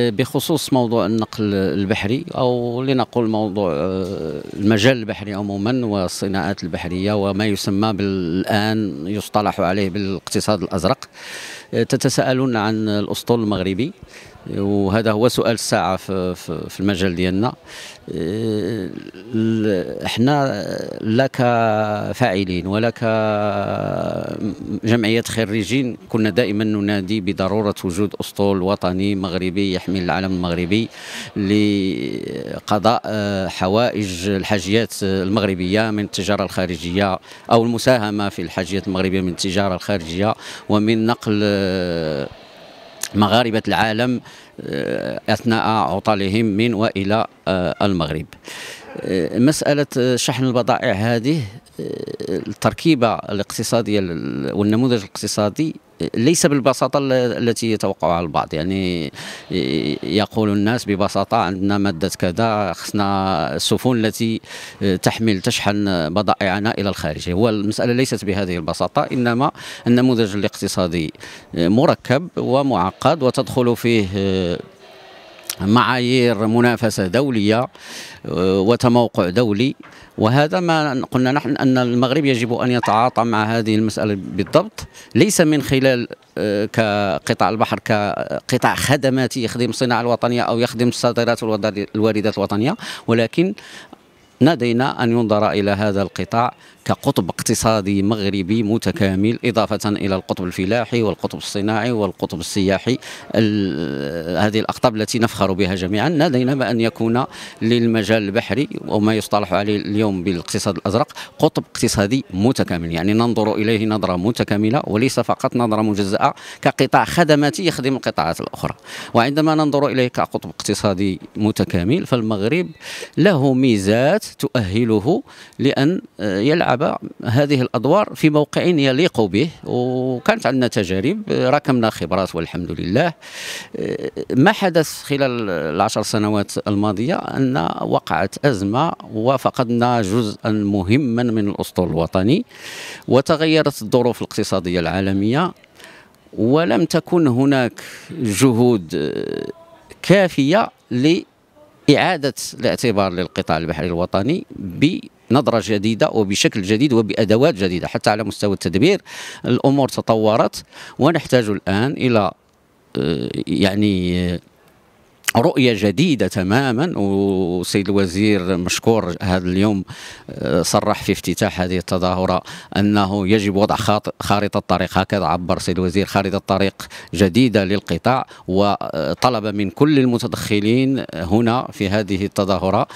بخصوص موضوع النقل البحري او لنقل موضوع آه، المجال البحري عموما والصناعات البحريه وما يسمى الان يصطلح عليه بالاقتصاد الازرق تتساءلون عن الاسطول المغربي وهذا هو سؤال الساعه في, في المجال ديالنا احنا لا كفاعلين ولا كجمعيه خريجين كنا دائما ننادي بضروره وجود اسطول وطني مغربي يحمل العلم المغربي لقضاء حوائج الحاجيات المغربيه من التجاره الخارجيه او المساهمه في الحاجيات المغربيه من التجاره الخارجيه ومن نقل آه، مغاربة العالم آه، أثناء عطلهم من وإلى آه، المغرب مسألة شحن البضائع هذه التركيبة الاقتصادية والنموذج الاقتصادي ليس بالبساطة التي يتوقعها البعض يعني يقول الناس ببساطة عندنا مادة كذا خصنا السفن التي تحمل تشحن بضائعنا إلى الخارج هو المسألة ليست بهذه البساطة إنما النموذج الاقتصادي مركب ومعقد وتدخل فيه معايير منافسة دولية آه، وتموقع دولي وهذا ما قلنا نحن أن المغرب يجب أن يتعاطى مع هذه المسألة بالضبط ليس من خلال آه، كقطاع البحر كقطاع خدماتي يخدم الصناعة الوطنية أو يخدم الصادرات الواردات الوطنية ولكن نادينا أن ينظر إلى هذا القطاع كقطب اقتصادي مغربي متكامل إضافة إلى القطب الفلاحي والقطب الصناعي والقطب السياحي هذه الأقطاب التي نفخر بها جميعا نادينا بأن يكون للمجال البحري وما يصطلح عليه اليوم بالاقتصاد الأزرق قطب اقتصادي متكامل يعني ننظر إليه نظرة متكاملة وليس فقط نظرة مجزأة كقطاع خدماتي يخدم القطاعات الأخرى وعندما ننظر إليه كقطب اقتصادي متكامل فالمغرب له ميزات تؤهله لأن آه، يلعب هذه الأدوار في موقع يليق به وكانت عندنا تجارب آه، ركمنا خبرات والحمد لله آه، ما حدث خلال العشر سنوات الماضية أن وقعت أزمة وفقدنا جزءا مهما من الأسطول الوطني وتغيرت الظروف الاقتصادية العالمية ولم تكن هناك جهود كافية إعادة الاعتبار للقطاع البحري الوطني بنظرة جديدة وبشكل جديد وبأدوات جديدة حتى على مستوى التدبير الأمور تطورت ونحتاج الآن إلى آه، يعني آه، رؤيه جديده تماما وسيد الوزير مشكور هذا اليوم آه، صرح في افتتاح هذه التظاهره انه يجب وضع خارطه طريق هكذا عبر السيد الوزير خارطه طريق جديده للقطاع وطلب من كل المتدخلين هنا في هذه التظاهره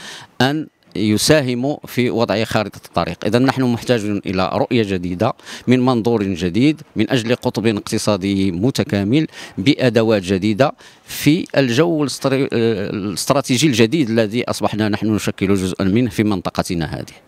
ان يساهم في وضع خارطة الطريق إذا نحن محتاجون إلى رؤية جديدة من منظور جديد من أجل قطب اقتصادي متكامل بأدوات جديدة في الجو الاستراتيجي الجديد الذي أصبحنا نحن نشكل جزءا منه في منطقتنا هذه